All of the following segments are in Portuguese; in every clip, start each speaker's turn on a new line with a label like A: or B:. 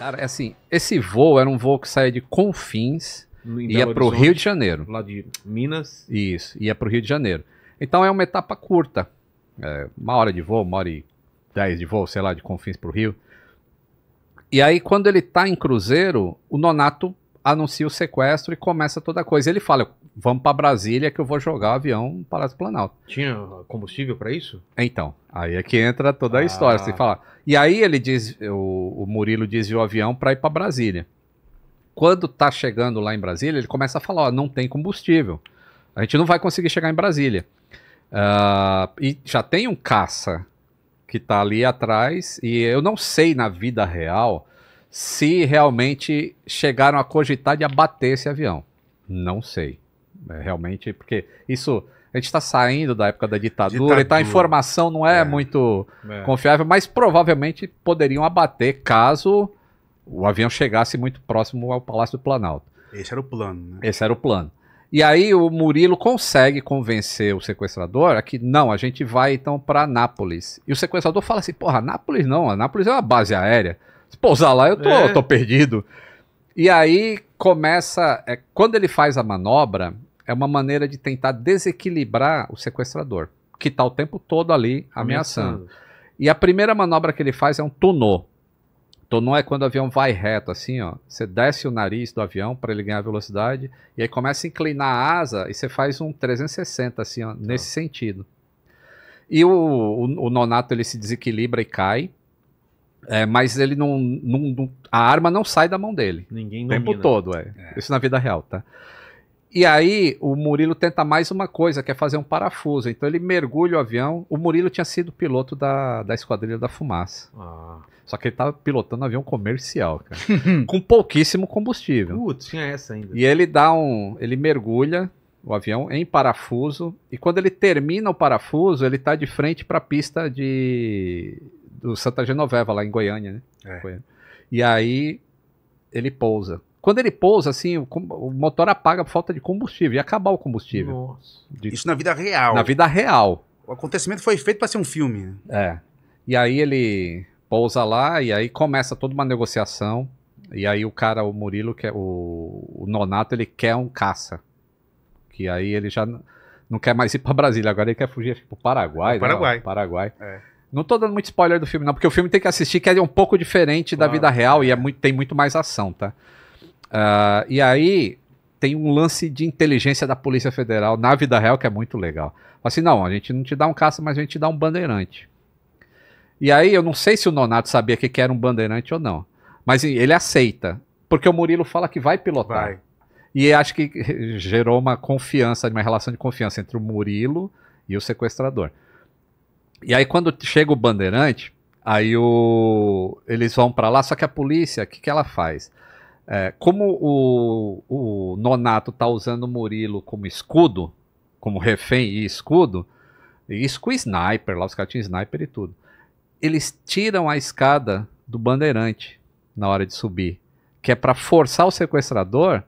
A: Cara, é assim, esse voo era um voo que saía de Confins e ia para o Rio de Janeiro. Lá de Minas. Isso, ia para o Rio de Janeiro. Então é uma etapa curta. É, uma hora de voo, uma hora e dez de voo, sei lá, de Confins para o Rio. E aí, quando ele está em cruzeiro, o Nonato anuncia o sequestro e começa toda a coisa. Ele fala: vamos para Brasília que eu vou jogar o avião para o Planalto. Tinha combustível para isso? Então, aí é que entra toda a ah. história. Você fala. E aí ele diz: o, o Murilo desviou o avião para ir para Brasília. Quando tá chegando lá em Brasília, ele começa a falar: ó, não tem combustível. A gente não vai conseguir chegar em Brasília. Uh, e já tem um caça que tá ali atrás, e eu não sei na vida real se realmente chegaram a cogitar de abater esse avião. Não sei. É, realmente, porque isso. A gente está saindo da época da ditadura, ditadura. então a informação não é, é. muito é. confiável, mas provavelmente poderiam abater caso o avião chegasse muito próximo ao Palácio do Planalto. Esse era o plano, né? Esse era o plano. E aí o Murilo consegue convencer o sequestrador a que não, a gente vai então para Nápoles. E o sequestrador fala assim: porra, Nápoles não, Anápolis Nápoles é uma base aérea. Se pousar lá, eu tô, é. tô perdido. E aí começa. É, quando ele faz a manobra, é uma maneira de tentar desequilibrar o sequestrador, que está o tempo todo ali ameaçando. ameaçando. E a primeira manobra que ele faz é um tonô. Tonô é quando o avião vai reto, assim, ó. Você desce o nariz do avião para ele ganhar velocidade, e aí começa a inclinar a asa e você faz um 360, assim, ó, nesse tá. sentido. E o, o, o, Nonato ele se desequilibra e cai. É, mas ele não, não, não, A arma não sai da mão dele. Ninguém domina. O tempo todo, é. é. Isso na vida real, tá? E aí o Murilo tenta mais uma coisa, que é fazer um parafuso. Então ele mergulha o avião. O Murilo tinha sido piloto da, da Esquadrilha da Fumaça. Ah. Só que ele estava pilotando um avião comercial, cara. com pouquíssimo combustível. Putz, tinha essa ainda. E ele dá um. ele mergulha o avião em parafuso. E quando ele termina o parafuso, ele está de frente para a pista de, do Santa Genoveva, lá em Goiânia, né? É. Goiânia. E aí ele pousa. Quando ele pousa, assim, o, o motor apaga por falta de combustível. e acabar o combustível. Nossa. De, Isso na vida real. Na vida real. O acontecimento foi feito para ser um filme. Né? É. E aí ele pousa lá e aí começa toda uma negociação. E aí o cara, o Murilo, quer, é o, o Nonato, ele quer um caça. Que aí ele já não quer mais ir para Brasília, agora ele quer fugir para né? o Paraguai. Paraguai. Né? Paraguai. É. Não tô dando muito spoiler do filme, não, porque o filme tem que assistir, que é um pouco diferente claro. da vida real e é muito, tem muito mais ação, tá? Uh, e aí tem um lance de inteligência da Polícia Federal na vida real que é muito legal. Assim, não, a gente não te dá um caça, mas a gente te dá um bandeirante. E aí eu não sei se o Nonato sabia que, era um bandeirante ou não. Mas ele aceita. Porque o Murilo fala que vai pilotar. Vai. E acho que eh, gerou uma confiança, uma relação de confiança entre o Murilo e o sequestrador. E aí quando chega o bandeirante, aí o... eles vão para lá, só que a polícia, o que, que ela faz? É, como o, o Nonato tá usando o Murilo como escudo, como refém e escudo, isso com sniper, lá os caras tinham sniper e tudo. Eles tiram a escada do bandeirante na hora de subir, que é para forçar o sequestrador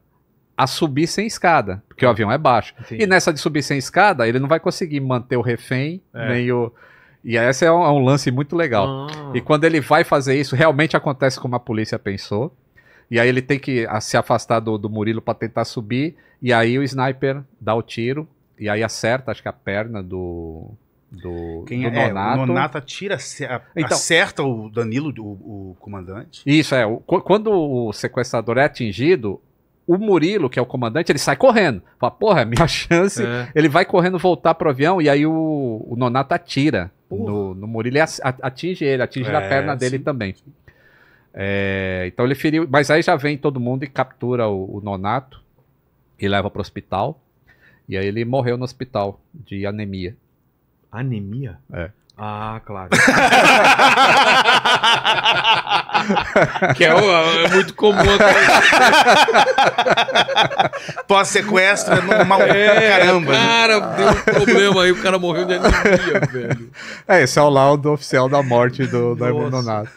A: a subir sem escada, porque o avião é baixo. E nessa de subir sem escada, ele não vai conseguir manter o refém, é. nem o. E esse é um, é um lance muito legal. Ah. E quando ele vai fazer isso, realmente acontece como a polícia pensou. E aí ele tem que a, ah, se afastar do, do Murilo para tentar subir. E aí o sniper dá o tiro. E aí acerta, acho que a perna do. Do, Quem do é, é O Nonato atira, então, acerta o Danilo, o, o comandante. Isso, é. O, quando o sequestrador é atingido, o Murilo, que é o comandante, ele sai correndo. Fala, porra, é minha chance. É. Ele vai correndo voltar pro avião e aí o, o Nonato atira no, no Murilo e atinge ele, atinge é, perna dele também. É, então ele feriu, mas aí já vem todo mundo e captura o, o Nonato e leva pro hospital. E aí ele morreu no hospital de anemia. Anemia? É. Ah, claro. que é, é, muito comum. Pós-sequestro é normal. É, caramba. Né? Cara, né? deu um problema aí, o cara morreu de anemia, velho. É, esse é o laudo oficial da morte do, do Nonato.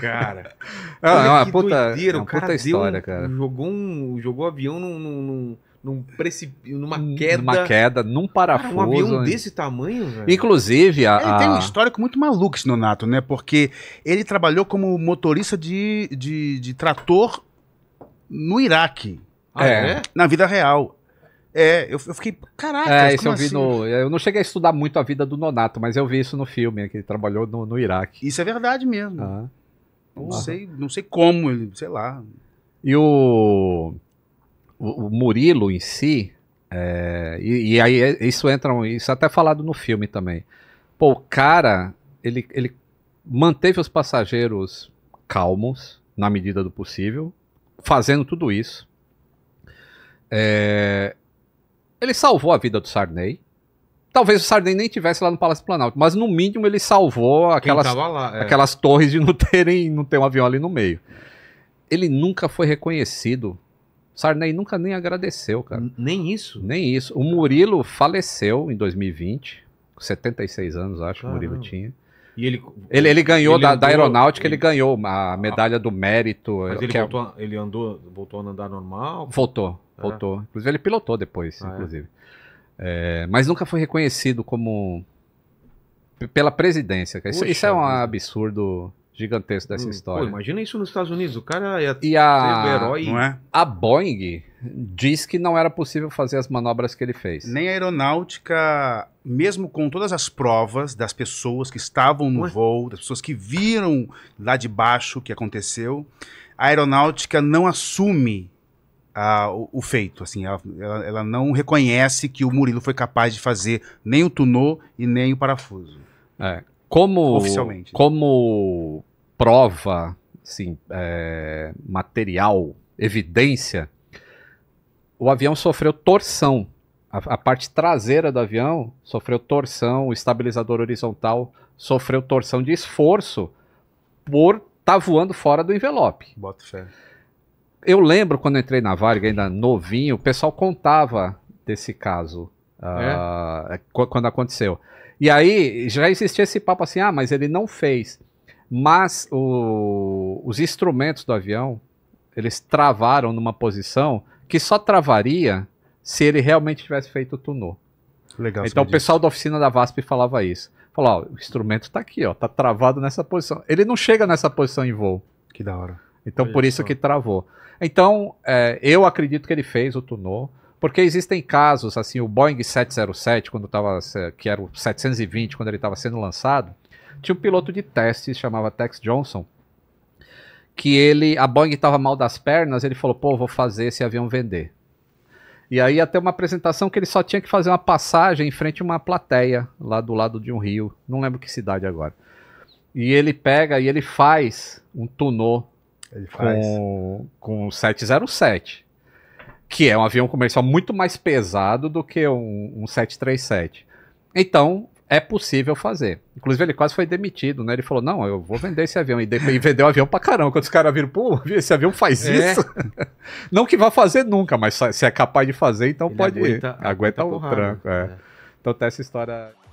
A: Cara. Não, Olha, ah, é uma puta, doideira, é cara puta história, um, cara. Jogou, um, jogou avião num... num num precip... numa queda. Numa queda, num parafuso. Cara, um avião desse tamanho, velho. Inclusive, a, Ele tem um histórico muito maluco, esse Nonato, né? Porque ele trabalhou como motorista de, de, de trator no Iraque. Ah, é. é. Na vida real. É, eu, eu fiquei, caraca, é, isso eu vi assim? no, Eu não cheguei a estudar muito a vida do Nonato, mas eu vi isso no filme, que ele trabalhou no, no Iraque. Isso é verdade mesmo. Ah. Não, ah. sei, não sei como, sei lá. E o o, Murilo em si, é, e, e, aí é, isso entra, isso é até falado no filme também. Pô, o cara, ele, ele manteve os passageiros calmos na medida do possível, fazendo tudo isso. É, ele salvou a vida do Sarney. Talvez o Sarney nem tivesse lá no Palácio Planalto, mas no mínimo ele salvou aquelas, lá, é. aquelas torres de não terem não ter um avião ali no meio. Ele nunca foi reconhecido Sarney nunca nem agradeceu, cara. Nem isso? Nem isso. O Murilo faleceu em 2020, 76 anos, acho, Caramba. o Murilo tinha. E ele, ele, ele ganhou ele da, andou, da, aeronáutica, ele, ele, ganhou a medalha do mérito. Mas eh, ele, é voltou, é, ele andou, voltou a andar normal? Voltou, é. voltou. Inclusive ele pilotou depois, ah, é? inclusive. É. mas nunca foi reconhecido como pela presidência. Isso, isso é um absurdo gigantesco dessa hum, história. Pô, imagina isso nos Estados Unidos, o cara ia é e a, ser herói. Não é? A Boeing diz que não era possível fazer as manobras que ele fez. Nem a aeronáutica, mesmo com todas as provas das pessoas que estavam no Ué? voo, das pessoas que viram lá de baixo o que aconteceu, a aeronáutica não assume ah, o, o, feito. Assim, ela, ela, ela, não reconhece que o Murilo foi capaz de fazer nem o tunô e nem o parafuso. É. Como, Oficialmente. Como prova, assim, é, material, evidência, o avião sofreu torção. A, a parte traseira do avião sofreu torção, o estabilizador horizontal sofreu torção de esforço por estar tá voando fora do envelope. Bota fé. Eu lembro quando entrei na Varga, ainda novinho, o pessoal contava desse caso é? uh, quando aconteceu. E aí já existia esse papo assim, ah, mas ele não fez. Mas o, os instrumentos do avião, eles travaram numa posição que só travaria se ele realmente tivesse feito o tunô. Legal, então o pessoal da oficina da VASP falava isso. Falou, ó, o instrumento está aqui, ó, tá travado nessa posição. Ele não chega nessa posição em voo. Que da hora. Então Olha por isso só. que travou. Então é, eu acredito que ele fez o tunô. Porque existem casos, assim, o Boeing 707, quando tava, que era o 720, quando ele estava sendo lançado, tinha um piloto de teste, chamava Tex Johnson, que ele, a Boeing estava mal das pernas, ele falou, pô, vou fazer esse avião vender. E aí até uma apresentação que ele só tinha que fazer uma passagem em frente a uma plateia, lá do lado de um rio, não lembro que cidade agora. E ele pega e ele faz um tunô ele faz. Com, com 707 que é um avião comercial muito mais pesado do que um, um 737. Então, é possível fazer. Inclusive, ele quase foi demitido, né? Ele falou: não, eu vou vender esse avião. E, de... e vendeu o avião pra caramba. Quando os caras viram, pô, esse avião faz é. isso. não que vá fazer nunca, mas se é capaz de fazer, então ele pode aguenta, ir. Aguenta, aguenta o porrada, tranco. É. É. Então tá essa história.